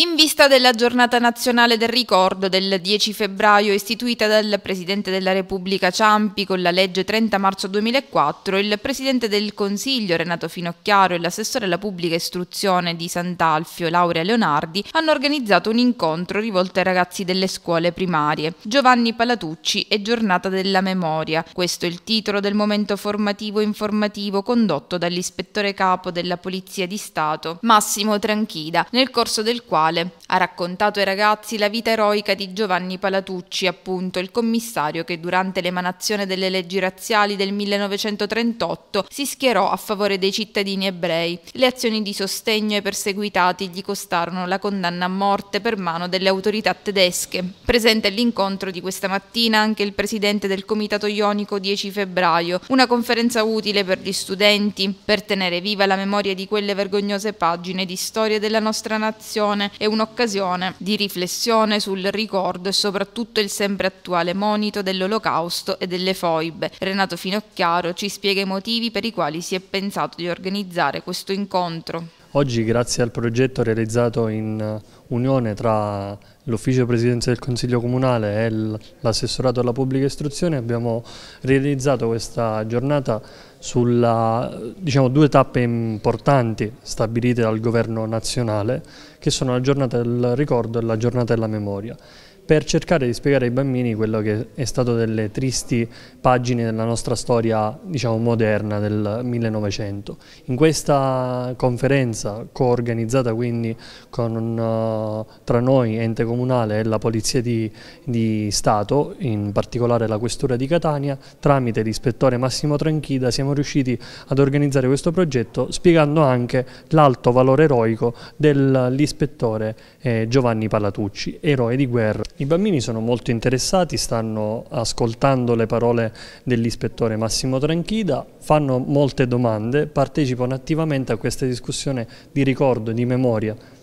In vista della giornata nazionale del ricordo del 10 febbraio istituita dal Presidente della Repubblica Ciampi con la legge 30 marzo 2004, il Presidente del Consiglio Renato Finocchiaro e l'assessore alla pubblica istruzione di Sant'Alfio Laurea Leonardi hanno organizzato un incontro rivolto ai ragazzi delle scuole primarie. Giovanni Palatucci e Giornata della Memoria. Questo è il titolo del momento formativo informativo condotto dall'ispettore capo della Polizia di Stato Massimo Tranchida, nel corso del quale Statale. Ha raccontato ai ragazzi la vita eroica di Giovanni Palatucci, appunto il commissario che durante l'emanazione delle leggi razziali del 1938 si schierò a favore dei cittadini ebrei. Le azioni di sostegno ai perseguitati gli costarono la condanna a morte per mano delle autorità tedesche. Presente all'incontro di questa mattina anche il presidente del Comitato Ionico 10 febbraio, una conferenza utile per gli studenti, per tenere viva la memoria di quelle vergognose pagine di storia della nostra nazione è un'occasione di riflessione sul ricordo e soprattutto il sempre attuale monito dell'olocausto e delle foibe. Renato Finocchiaro ci spiega i motivi per i quali si è pensato di organizzare questo incontro. Oggi grazie al progetto realizzato in eh, unione tra l'Ufficio Presidenza del Consiglio Comunale e l'Assessorato alla Pubblica Istruzione abbiamo realizzato questa giornata sulla diciamo, due tappe importanti stabilite dal Governo nazionale che sono la giornata del ricordo e la giornata della memoria per cercare di spiegare ai bambini quello che è stato delle tristi pagine della nostra storia diciamo, moderna del 1900. In questa conferenza coorganizzata quindi con, uh, tra noi, ente comunale e la Polizia di, di Stato, in particolare la Questura di Catania, tramite l'ispettore Massimo Tranchida siamo riusciti ad organizzare questo progetto spiegando anche l'alto valore eroico dell'ispettore eh, Giovanni Palatucci, eroe di guerra. I bambini sono molto interessati, stanno ascoltando le parole dell'ispettore Massimo Tranchida, fanno molte domande, partecipano attivamente a questa discussione di ricordo, di memoria